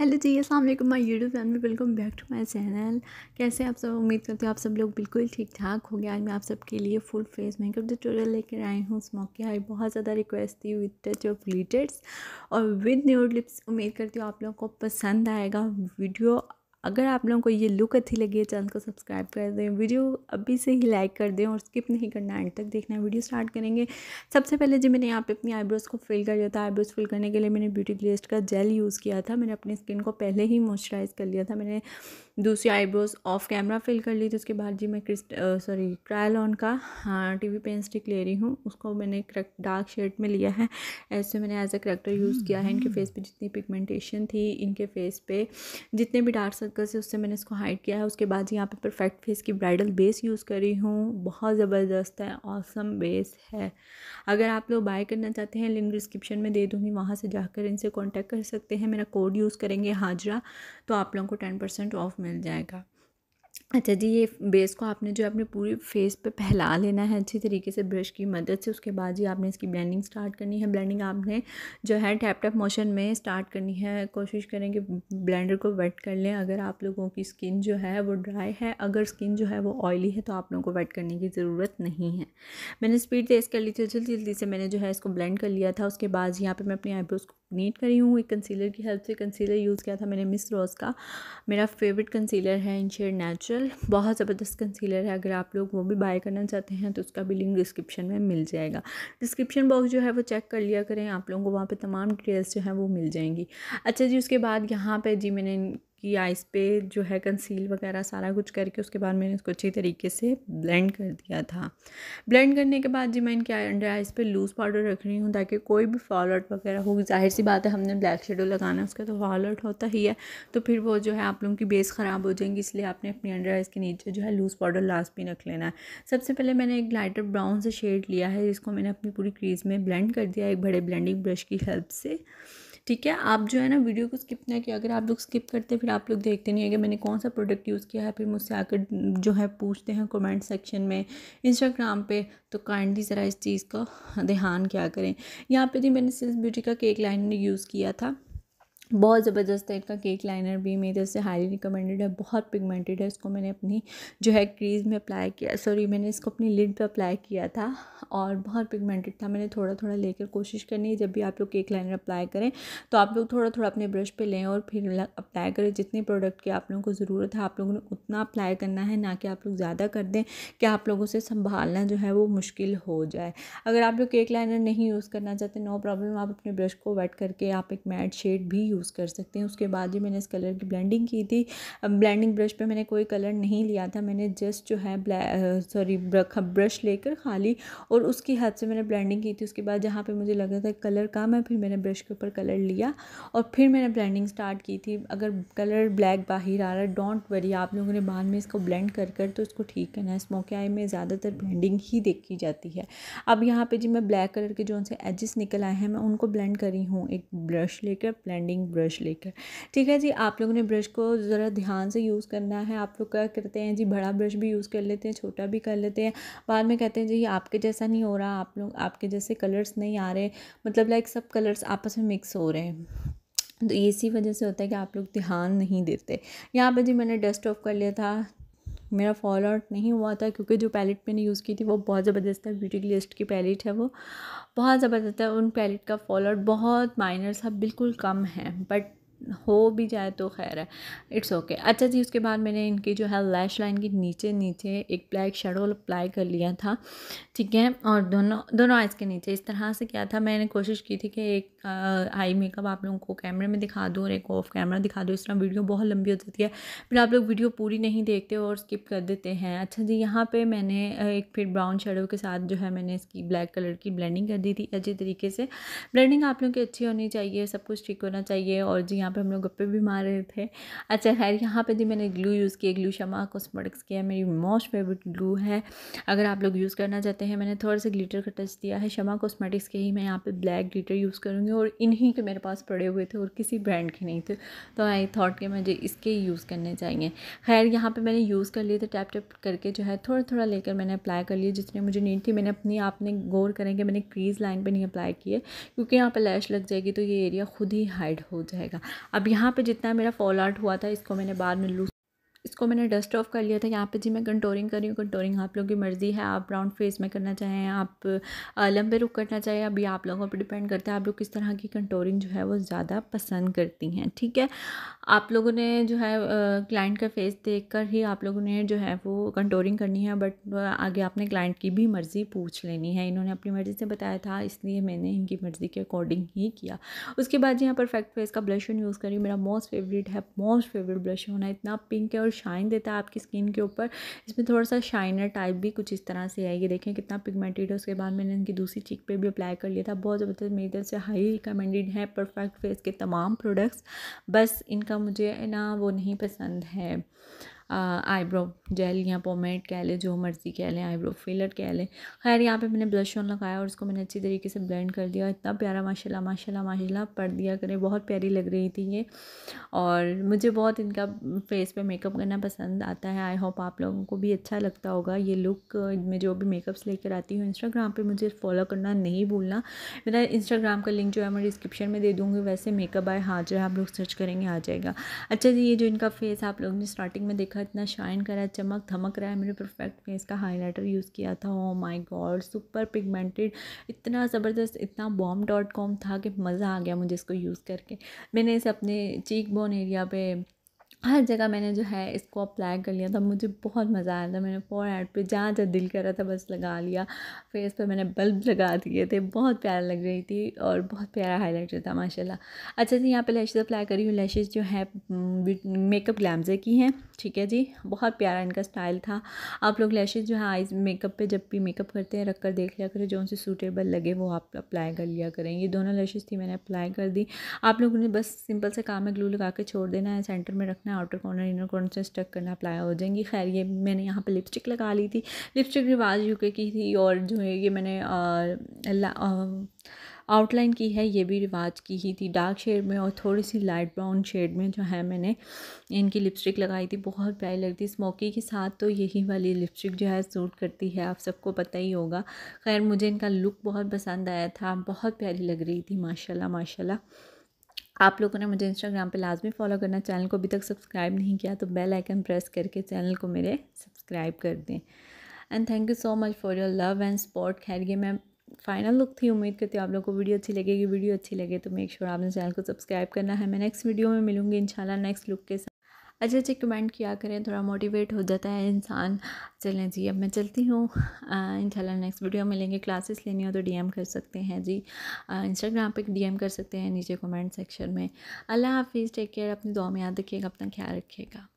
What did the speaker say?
Hello ji अस्सलाम वालेकुम my YouTube family welcome back to my channel कैसे आप सब उम्मीद करती हूँ आप सब लोग बिल्कुल ठीक ठाक हो गया आज मैं आप सबके लिए फुल फेस मेकअप ट्यूटोरियल लेकर आई हूँ उस मौके आई बहुत ज़्यादा रिक्वेस्ट थी विद टच ऑफ ग्लिटर्स और विद न्यूड लिप्स उम्मीद करती हूँ आप लोगों को पसंद आएगा वीडियो अगर आप लोगों को ये लुक अच्छी लगी है चैनल को सब्सक्राइब कर दें वीडियो अभी से ही लाइक कर दें और स्किप नहीं करना एंड तक देखना है वीडियो स्टार्ट करेंगे सबसे पहले जी मैंने यहाँ पे अपनी आईब्रोज़ को फिल कर दिया था आईब्रोज़ फिल करने के लिए मैंने ब्यूटी ग्लेस्ट का जेल यूज़ किया था मैंने अपनी स्किन को पहले ही मॉइस्चराइज़ कर लिया था मैंने दूसरी आईब्रोज़ ऑफ कैमरा फिल कर ली थी उसके बाद जी मैं क्रिस्ट सॉरी ट्रायल ऑन का हाँ टी वी पेन स्टिक ले रही हूँ उसको मैंने डार्क शेड में लिया है ऐसे मैंने एज अ करेक्टर यूज़ किया है इनके फेस हम्म। पर जितनी पिगमेंटेशन थी इनके फेस पे जितने भी डार्क सर्कल से उससे मैंने इसको हाइड किया है उसके बाद यहाँ पे परफेक्ट फेस की ब्राइडल बेस यूज़ करी हूँ बहुत ज़बरदस्त है ऑसम बेस है अगर आप लोग बाय करना चाहते हैं लिंक डिस्क्रिप्शन में दे दूँगी वहाँ से जाकर इनसे कॉन्टैक्ट कर सकते हैं मेरा कोड यूज़ करेंगे हाजरा तो आप लोगों को टेन परसेंट ऑफ मिल जाएगा अच्छा जी ये बेस को आपने जो अपने पूरे फेस पे फैला लेना है अच्छी तरीके से ब्रश की मदद से उसके बाद ही आपने इसकी ब्लेंडिंग स्टार्ट करनी है ब्लेंडिंग आपने जो है टैप टैप मोशन में स्टार्ट करनी है कोशिश करें कि ब्लेंडर को वेट कर लें अगर आप लोगों की स्किन जो है वो ड्राई है अगर स्किन जो है वो ऑयली है तो आप लोगों को वेट करने की ज़रूरत नहीं है मैंने स्पीड तेज़ कर ली थी जल्दी जल्दी से मैंने जो है इसको ब्लेंड कर लिया था उसके बाद यहाँ पर मैं अपनी आईब्रोज़ को नीट करी हूँ एक कंसीलर की हेल्प से कंसीलर यूज़ किया था मैंने मिस रोज़ का मेरा फेवरेट कंसीलर है इन शेड नेचुरल बहुत ज़बरदस्त कंसीलर है अगर आप लोग वो भी बाय करना चाहते हैं तो उसका भी लिंक डिस्क्रिप्शन में मिल जाएगा डिस्क्रिप्शन बॉक्स जो है वो चेक कर लिया करें आप लोगों को वहाँ पर तमाम डिटेल्स जो हैं वो मिल जाएंगी अच्छा जी उसके बाद यहाँ पर जी मैंने कि आइस पे जो है कंसील वगैरह सारा कुछ करके उसके बाद मैंने इसको अच्छी तरीके से ब्लेंड कर दिया था ब्लेंड करने के बाद जी मैं इनके अंडर आइस पे लूज़ पाउडर रख रही हूँ ताकि कोई भी फॉल आउट वगैरह हो जाहिर सी बात है हमने ब्लैक शेडो लगाना है उसका तो फॉल आउट होता ही है तो फिर वो जो है आप लोगों की बेस ख़राब हो जाएंगी इसलिए आपने अपनी अंडर आइस के नीचे जो है लूज़ पाउडर लास्ट भी रख लेना है सबसे पहले मैंने एक लाइटर ब्राउन से शेड लिया है जिसको मैंने अपनी पूरी क्रीज़ में ब्लेंड कर दिया एक बड़े ब्लेंडिंग ब्रश की हेल्प से ठीक है आप जो है ना वीडियो को स्किप ना किया अगर आप लोग स्किप करते फिर आप लोग देखते नहीं है कि मैंने कौन सा प्रोडक्ट यूज़ किया है फिर मुझसे आकर जो है पूछते हैं कमेंट सेक्शन में इंस्टाग्राम पे तो काइंडली ज़रा इस चीज़ का ध्यान क्या करें यहाँ पे भी मैंने सिल्स ब्यूटी का केक लाइन यूज़ किया था बहुत ज़बरदस्त है इनका केक लाइनर भी मेरी तरफ से हाईली रिकमेंडेड है बहुत पिगमेंटेड है इसको मैंने अपनी जो है क्रीज़ में अप्लाई किया सॉरी मैंने इसको अपनी लिड पे अप्लाई किया था और बहुत पिगमेंटेड था मैंने थोड़ा थोड़ा लेकर कोशिश करनी है जब भी आप लोग केक लाइनर अप्लाई करें तो आप लोग थोड़ा थोड़ा अपने ब्रश पर लें और फिर अप्लाई करें जितने प्रोडक्ट की आप लोगों को ज़रूरत है आप लोगों ने उतना अप्लाई करना है ना कि आप लोग ज़्यादा कर दें कि आप लोगों से संभालना जो है वो मुश्किल हो जाए अगर आप लोग केक लाइनर नहीं यूज़ करना चाहते नो प्रॉब्लम आप अपने ब्रश को वेट करके आप एक मैट शेड भी यूज़ यूज़ कर सकते हैं उसके बाद ही मैंने इस कलर की ब्लेंडिंग की थी ब्लेंडिंग ब्रश पे मैंने कोई कलर नहीं लिया था मैंने जस्ट जो है सॉरी ब्रश लेकर खाली और उसकी हाथ से मैंने ब्लेंडिंग की थी उसके बाद जहाँ पर मुझे लगा था कलर कम है फिर मैंने ब्रश के ऊपर कलर लिया और फिर मैंने ब्लैंडिंग स्टार्ट की थी अगर कलर ब्लैक बाहर आ रहा है डोंट वरी आप लोगों ने बाद में इसको ब्लेंड कर कर तो इसको ठीक करना है स्मोके आई में ज़्यादातर ब्लेंडिंग ही देखी जाती है अब यहाँ पे जी मैं ब्लैक कलर के जो उनसे एजेस निकल आए हैं मैं उनको ब्लेंड करी हूँ एक ब्रश लेकर ब्लेंडिंग ब्रश लेकर ठीक है जी आप लोगों ने ब्रश को ज़रा ध्यान से यूज़ करना है आप लोग क्या करते हैं जी बड़ा ब्रश भी यूज़ कर लेते हैं छोटा भी कर लेते हैं बाद में कहते हैं जी आपके जैसा नहीं हो रहा आप लोग आपके जैसे कलर्स नहीं आ रहे मतलब लाइक सब कलर्स आपस में मिक्स हो रहे हैं तो इसी वजह से होता है कि आप लोग ध्यान नहीं देते यहाँ पे जी मैंने डस्ट ऑफ कर लिया था मेरा फॉल आउट नहीं हुआ था क्योंकि जो पैलेट मैंने यूज़ की थी वो बहुत ज़बरदस्त है ब्यूटी ग्लिस्ट की पैलेट है वो बहुत ज़बरदस्त है उन पैलेट का फॉल आउट बहुत माइनर सा बिल्कुल कम है बट हो भी जाए तो खैर है इट्स ओके okay. अच्छा जी उसके बाद मैंने इनकी जो है लैश लाइन के नीचे नीचे एक ब्लैक शेडो अप्लाई कर लिया था ठीक है और दोनों दोनों आइज़ के नीचे इस तरह से क्या था मैंने कोशिश की थी कि एक आई मेकअप आप लोगों को कैमरे में दिखा दूँ और एक ऑफ कैमरा दिखा दूँ इस तरह वीडियो बहुत लंबी हो जाती है फिर आप लोग वीडियो पूरी नहीं देखते और स्किप कर देते हैं अच्छा जी यहाँ पर मैंने एक फिर ब्राउन शेडो के साथ जो है मैंने इसकी ब्लैक कलर की ब्लैंडिंग कर दी थी अच्छी तरीके से ब्लैंडिंग आप लोगों की अच्छी होनी चाहिए सब कुछ ठीक होना चाहिए और जी यहाँ पे हम लोग गप्पे भी मार रहे थे अच्छा खैर यहाँ पे भी मैंने ग्लू यूज़ किया ग्लू शमा कॉस्मेटिक्स किया मेरी मोस्ट फेवरेट ग्लू है अगर आप लोग यूज़ करना चाहते हैं मैंने थोड़ा सा ग्लीटर का टच दिया है शमा कॉस्मेटिक्स के ही मैं यहाँ पर ब्लैक ग्लीटर यूज़ करूँगी और इन्हीं के मेरे पास पड़े हुए थे और किसी ब्रांड के नहीं थे तो आई थाट कि मुझे इसके यूज़ करने चाहिए खैर यहाँ पर मैंने यूज़ कर लिए थे टैप टैप करके जो है थोड़ा थोड़ा लेकर मैंने अप्लाई कर लिया जितने मुझे नीड थी मैंने अपनी आपने गौर करें कि मैंने क्रीज़ लाइन पर नहीं अप्लाई किए क्योंकि यहाँ पर लैश लग जाएगी तो ये एरिया खुद ही हाइड हो जाएगा अब यहाँ पे जितना मेरा फॉल आर्ट हुआ था इसको मैंने बाद में लूज इसको मैंने डस्ट ऑफ कर लिया था यहाँ पे जी मैं कंटोरिंग कर रही हूँ कंटोरिंग आप लोगों की मर्ज़ी है आप ब्राउन फेस में करना चाहें आप लंबे रुख करना चाहें अभी आप लोगों पर डिपेंड करता है आप लोग किस तरह की कंटोरिंग जो है वो ज़्यादा पसंद करती हैं ठीक है आप लोगों ने जो है क्लाइंट का फेस देख कर ही आप लोगों ने जो है वो कंटोरिंग करनी है बट आगे आपने क्लाइंट की भी मर्ज़ी पूछ लेनी है इन्होंने अपनी मर्ज़ी से बताया था इसलिए मैंने इनकी मर्ज़ी के अकॉर्डिंग ही किया उसके बाद जी यहाँ परफेक्ट फेस का ब्लशर यूज़ करी मेरा मोस्ट फेवरेट है मोस्ट फेवरेट ब्लशर होना इतना पिंक है और शाइन देता है आपकी स्किन के ऊपर इसमें थोड़ा सा शाइनर टाइप भी कुछ इस तरह से है ये देखें कितना पिगमेंटेड है उसके बाद मैंने इनकी दूसरी चीक पे भी अप्लाई कर लिया था बहुत ज़बरदस्त मेरी तरफ से हाई रिकमेंडेड है परफेक्ट फेस के तमाम प्रोडक्ट्स बस इनका मुझे ना वो नहीं पसंद है आईब्रो जेल या पोमेट कह लें जो मर्ज़ी कह लें आईब्रो फिलर कह लें खैर यहाँ पे मैंने ब्लश ऑन लगाया और उसको मैंने अच्छी तरीके से ब्लेंड कर दिया इतना प्यारा माशाल्लाह माशाल्लाह माशाल्लाह पढ़ दिया करें बहुत प्यारी लग रही थी ये और मुझे बहुत इनका फेस पे मेकअप करना पसंद आता है आई होप आप लोगों को भी अच्छा लगता होगा ये लुक मैं जो भी मेकअप्स लेकर आती हूँ इंस्टाग्राम पर मुझे फॉलो करना नहीं भूलना मेरा इंस्टाग्राम का लिंक जो है मैं डिस्क्रिप्शन में दे दूँगी वैसे मेकअप आए हाजिर आप लोग सर्च करेंगे आ जाएगा अच्छा जी ये जो इनका फेस आप लोगों ने स्टार्टिंग में देखा इतना शाइन करा है चमक धमक रहा है मैंने परफेक्ट फेस का हाइलाइटर यूज़ किया था oh my god super pigmented इतना ज़बरदस्त इतना बॉम डॉट कॉम था कि मज़ा आ गया मुझे इसको यूज़ करके मैंने इसे अपने चीक बोन एरिया पर हर जगह मैंने जो है इसको अप्लाई कर लिया था मुझे बहुत मज़ा आया था मैंने फोर हेड पर जहाँ जहाँ दिल कर रहा था बस लगा लिया फेस पर मैंने बल्ब लगा दिए थे बहुत प्यारा लग रही थी और बहुत प्यारा हाईलाइटर था माशाल्लाह अच्छा जी यहाँ पे लैशेज़ अप्लाई करी हूँ लैशेज़ जो है मेकअप ग्लैमजे की हैं ठीक है जी बहुत प्यारा इनका स्टाइल था आप लोग लैशेज़ जो है आइज मेकअप पर जब भी मेकअप करते हैं रख कर देख लिया करें जो उनसे सूटेबल लगे वो आप अप्लाई कर लिया करें ये दोनों लैशेज़ थी मैंने अप्लाई कर दी आप लोगों ने बस सिंपल से काम में ग्लू लगा के छोड़ देना है सेंटर में रखना इसमें आउटर कॉर्नर इनर कॉर्नर से स्टक करना अप्लाई हो जाएंगी खैर ये मैंने यहाँ पे लिपस्टिक लगा ली थी लिपस्टिक रिवाज यूके की थी और जो है ये मैंने आउटलाइन की है ये भी रिवाज की ही थी डार्क शेड में और थोड़ी सी लाइट ब्राउन शेड में जो है मैंने इनकी लिपस्टिक लगाई थी बहुत प्यारी लगती स्मोकी के साथ तो यही वाली लिपस्टिक जो है सूट करती है आप सबको पता ही होगा खैर मुझे इनका लुक बहुत पसंद आया था बहुत प्यारी लग रही थी माशाल्लाह माशाल्लाह आप लोगों ने मुझे इंस्टाग्राम पे लाजमी फॉलो करना चैनल को अभी तक सब्सक्राइब नहीं किया तो बेल आइकन प्रेस करके चैनल को मेरे सब्सक्राइब कर दें and thank you so much for your love and support खैर ये मैं फाइनल लुक थी उम्मीद करती हूँ आप लोग को वीडियो अच्छी लगेगी वीडियो अच्छी लगे तो मेक श्योर आपने चैनल को सब्सक्राइब करना है मैं नेक्स्ट वीडियो में मिलूँगी इंशाल्लाह नेक्स्ट लुक के साथ अच्छे अच्छे कमेंट किया करें थोड़ा मोटिवेट हो जाता है इंसान चलें जी अब मैं चलती हूँ इंशाल्लाह नेक्स्ट वीडियो में लेंगे क्लासेस लेनी हो तो डीएम कर सकते हैं जी इंस्टाग्राम पे डीएम कर सकते हैं नीचे कमेंट सेक्शन में अल्लाह हाफिज़ टेक केयर अपनी दुआ में याद रखिएगा अपना ख्याल रखिएगा